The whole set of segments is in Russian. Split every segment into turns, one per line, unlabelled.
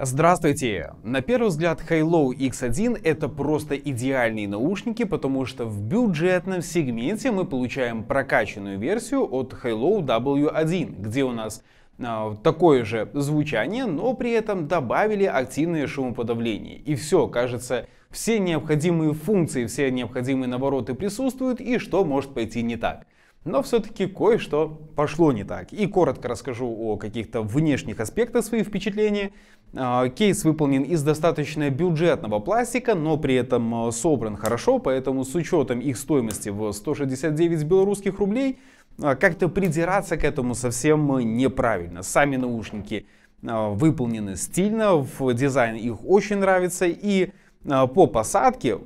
Здравствуйте! На первый взгляд Halo X1 это просто идеальные наушники, потому что в бюджетном сегменте мы получаем прокачанную версию от Halo W1, где у нас э, такое же звучание, но при этом добавили активное шумоподавление. И все, кажется, все необходимые функции, все необходимые навороты присутствуют, и что может пойти не так. Но все-таки кое-что пошло не так. И коротко расскажу о каких-то внешних аспектах своих впечатлений. А, кейс выполнен из достаточно бюджетного пластика, но при этом а, собран хорошо, поэтому с учетом их стоимости в 169 белорусских рублей, а, как-то придираться к этому совсем неправильно. Сами наушники выполнены стильно, в дизайн их очень нравится, и по посадке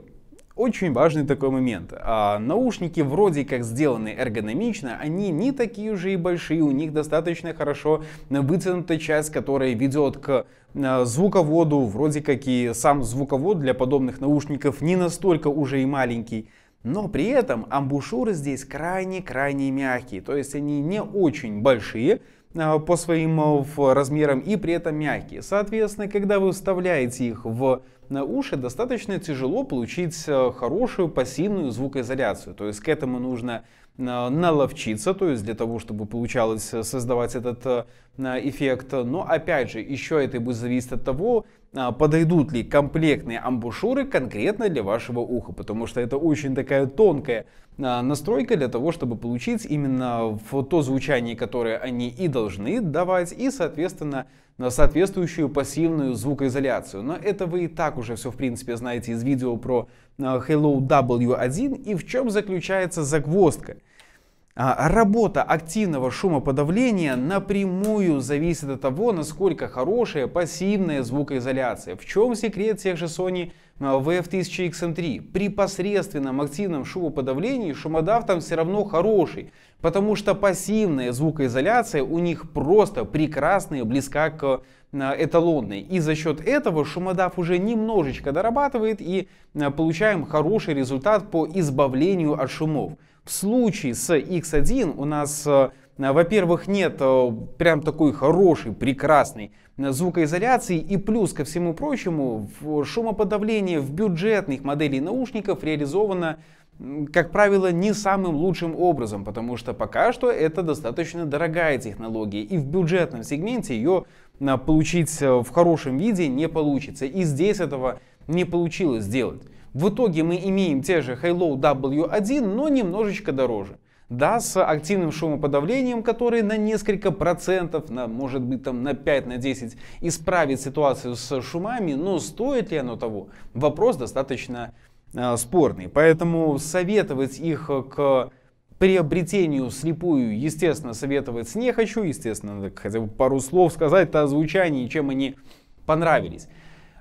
очень важный такой момент. А, наушники вроде как сделаны эргономично, они не такие уже и большие, у них достаточно хорошо вытянута часть, которая ведет к а, звуководу, вроде как и сам звуковод для подобных наушников не настолько уже и маленький. Но при этом амбушюры здесь крайне-крайне мягкие, то есть они не очень большие, Э, по своим э, размерам и при этом мягкие. Соответственно, когда вы вставляете их в э, уши, достаточно тяжело получить хорошую пассивную звукоизоляцию. То есть к этому нужно наловчиться, то есть для того, чтобы получалось создавать этот эффект. Но опять же, еще это будет зависеть от того, а, подойдут ли комплектные амбушюры конкретно для вашего уха, потому что это очень такая тонкая а, настройка для того, чтобы получить именно то звучание, которое они и должны давать, и, соответственно, соответствующую пассивную звукоизоляцию. Но это вы и так уже все, в принципе, знаете из видео про а, Hello W1 и в чем заключается загвоздка – а, а работа активного шумоподавления напрямую зависит от того, насколько хорошая пассивная звукоизоляция. В чем секрет всех же Sony VF1000XM3. А, эм При посредственном активном шумоподавлении шумодав там все равно хороший, потому что пассивная звукоизоляция у них просто прекрасная, близка к а, эталонной. И за счет этого шумодав уже немножечко дорабатывает и а, получаем хороший результат по избавлению от шумов. В случае с X1 у нас Э, во-первых, нет э, прям такой хорошей, прекрасной э, звукоизоляции и плюс ко всему прочему шумоподавление в бюджетных моделях наушников реализовано как правило, не самым лучшим образом, потому что пока что это достаточно дорогая технология, и в бюджетном сегменте ее получить в хорошем виде не получится, и здесь этого не получилось сделать. В итоге мы имеем те же Halo W1, но немножечко дороже. Да, с активным шумоподавлением, который на несколько процентов, на, может быть там на 5-10 на 10, исправит ситуацию с шумами, но стоит ли оно того? Вопрос достаточно э, спорный. Поэтому советовать их к приобретению слепую, естественно, советовать не хочу. Естественно, надо хотя бы пару слов сказать о звучании, чем они понравились.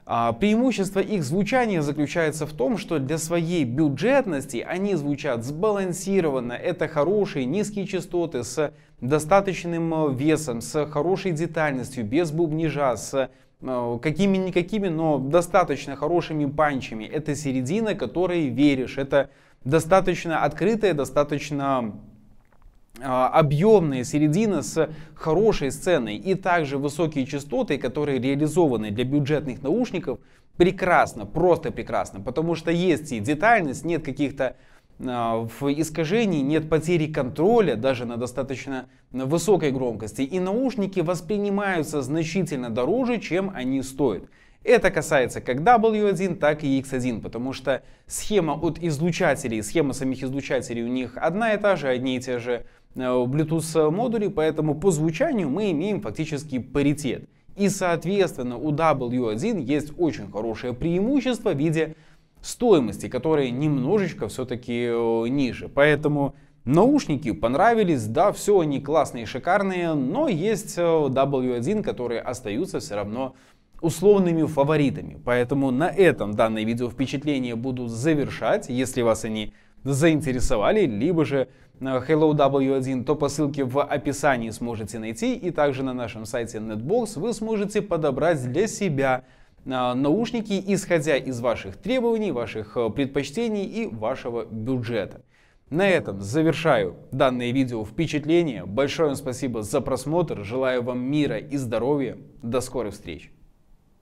А, преимущество их звучания заключается в том, что для своей бюджетности они звучат сбалансированно. Это хорошие низкие частоты с достаточным э, весом, с хорошей детальностью, без бубнижа, с э, какими-никакими, но достаточно хорошими панчами. Это середина, которой веришь. Это достаточно открытая, достаточно а, объемная середина с хорошей сценой и также высокие частоты, которые реализованы для бюджетных наушников, прекрасно, просто прекрасно, потому что есть и детальность, нет каких-то а, в искажении нет потери контроля даже на достаточно высокой громкости, и наушники воспринимаются значительно дороже, чем они стоят. Это касается как W1, так и X1, потому что схема от излучателей, схема самих излучателей у них одна и та же, одни и те же Э, Bluetooth модули поэтому по звучанию мы имеем фактически паритет. И соответственно у W1 есть очень хорошее преимущество в виде стоимости, которая немножечко все-таки э, ниже. Поэтому наушники понравились, да, все они классные, шикарные, но есть э, W1, которые остаются все равно условными фаворитами. Поэтому на этом данное видео впечатление буду завершать. Если вас они заинтересовали, либо же э, Hello W1, то по ссылке в описании сможете найти. И также на нашем сайте Netbox вы сможете подобрать для себя э, наушники, исходя из ваших требований, ваших э, предпочтений и вашего бюджета. На этом завершаю данное видео впечатление. Большое вам спасибо за просмотр. Желаю вам мира и здоровья. До скорых встреч!